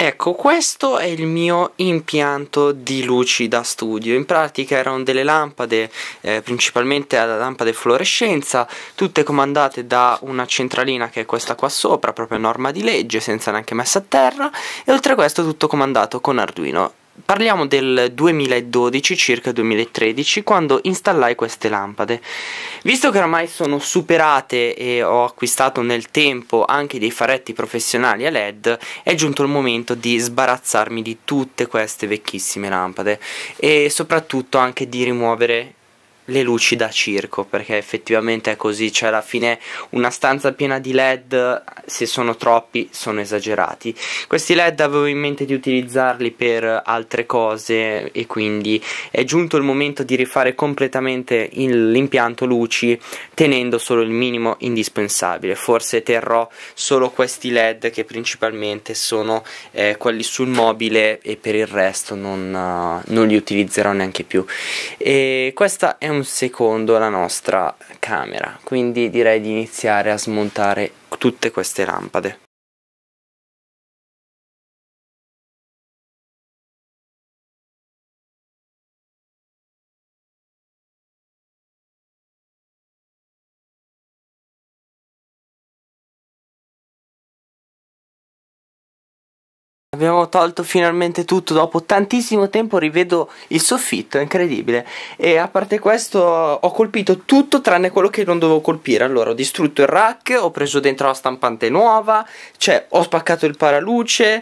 Ecco, questo è il mio impianto di luci da studio. In pratica erano delle lampade, eh, principalmente lampade fluorescenza, tutte comandate da una centralina che è questa qua sopra, proprio a norma di legge, senza neanche messa a terra, e oltre a questo tutto comandato con Arduino. Parliamo del 2012, circa 2013, quando installai queste lampade. Visto che ormai sono superate e ho acquistato nel tempo anche dei faretti professionali a LED, è giunto il momento di sbarazzarmi di tutte queste vecchissime lampade e soprattutto anche di rimuovere le luci da circo perché effettivamente è così, cioè alla fine una stanza piena di led se sono troppi sono esagerati. Questi led avevo in mente di utilizzarli per altre cose e quindi è giunto il momento di rifare completamente l'impianto luci tenendo solo il minimo indispensabile. Forse terrò solo questi led che principalmente sono eh, quelli sul mobile e per il resto non, uh, non li utilizzerò neanche più. E questa è un un secondo la nostra camera quindi direi di iniziare a smontare tutte queste lampade Abbiamo tolto finalmente tutto. Dopo tantissimo tempo rivedo il soffitto, è incredibile. E a parte questo, ho colpito tutto tranne quello che non dovevo colpire. Allora, ho distrutto il rack, ho preso dentro la stampante nuova, cioè ho spaccato il paraluce.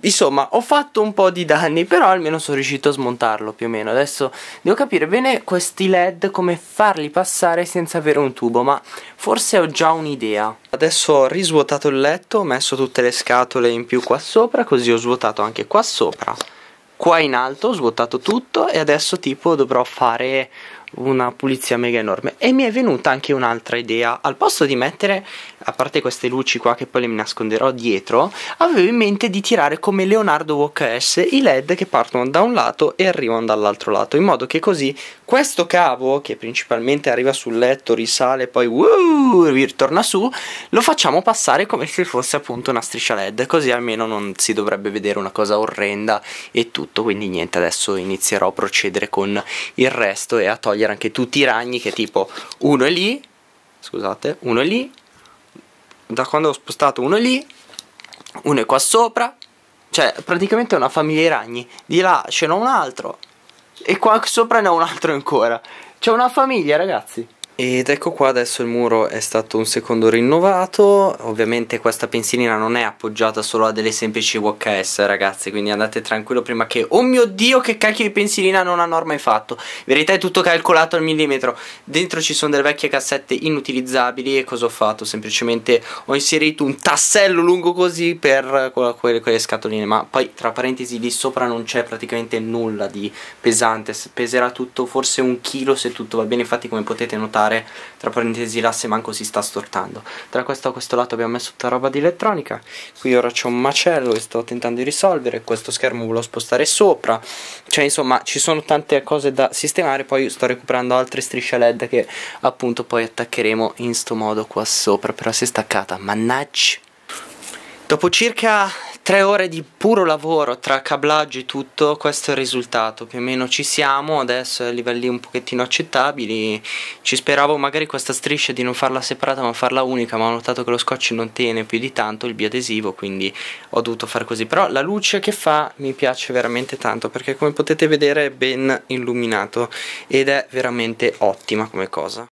Insomma, ho fatto un po' di danni, però almeno sono riuscito a smontarlo più o meno. Adesso devo capire bene questi LED come farli passare senza avere un tubo, ma forse ho già un'idea. Adesso ho risvuotato il letto, ho messo tutte le scatole in più qua sopra, così ho svuotato anche qua sopra. Qua in alto ho svuotato tutto e adesso tipo dovrò fare una pulizia mega enorme. E mi è venuta anche un'altra idea. Al posto di mettere, a parte queste luci qua che poi le mi nasconderò dietro, avevo in mente di tirare come Leonardo Walk S i LED che partono da un lato e arrivano dall'altro lato, in modo che così questo cavo, che principalmente arriva sul letto, risale e poi uh, ritorna su, lo facciamo passare come se fosse appunto una striscia LED, così almeno non si dovrebbe vedere una cosa orrenda e tutto. Quindi niente, adesso inizierò a procedere con il resto e a togliere togliere anche tutti i ragni che tipo uno è lì, scusate, uno è lì, da quando ho spostato uno è lì, uno è qua sopra, cioè praticamente è una famiglia di ragni, di là ce n'è un altro e qua sopra ne ho un altro ancora. C'è una famiglia ragazzi. Ed ecco qua adesso il muro è stato un secondo rinnovato, ovviamente questa pensilina non è appoggiata solo a delle semplici VHS ragazzi, quindi andate tranquillo prima che... Oh mio Dio che cacchio di pensilina non hanno mai fatto, in verità è tutto calcolato al millimetro, dentro ci sono delle vecchie cassette inutilizzabili e cosa ho fatto? Semplicemente ho inserito un tassello lungo così per eh, quelle, quelle scatoline, ma poi tra parentesi lì sopra non c'è praticamente nulla di pesante, peserà tutto forse un chilo se tutto va bene, infatti come potete notare stortare, tra parentesi l'asse manco si sta stortando. Tra questo e questo lato abbiamo messo tutta roba di elettronica, qui ora c'è un macello che sto tentando di risolvere, questo schermo volevo spostare sopra, cioè insomma ci sono tante cose da sistemare, poi sto recuperando altre strisce led che appunto poi attaccheremo in sto modo qua sopra, però si è staccata, mannaggia! Dopo circa Tre ore di puro lavoro tra cablaggi e tutto, questo è il risultato, più o meno ci siamo, adesso a livelli un pochettino accettabili, ci speravo magari questa striscia di non farla separata ma farla unica, ma ho notato che lo scotch non tiene più di tanto il biadesivo, quindi ho dovuto fare così, però la luce che fa mi piace veramente tanto perché come potete vedere è ben illuminato ed è veramente ottima come cosa.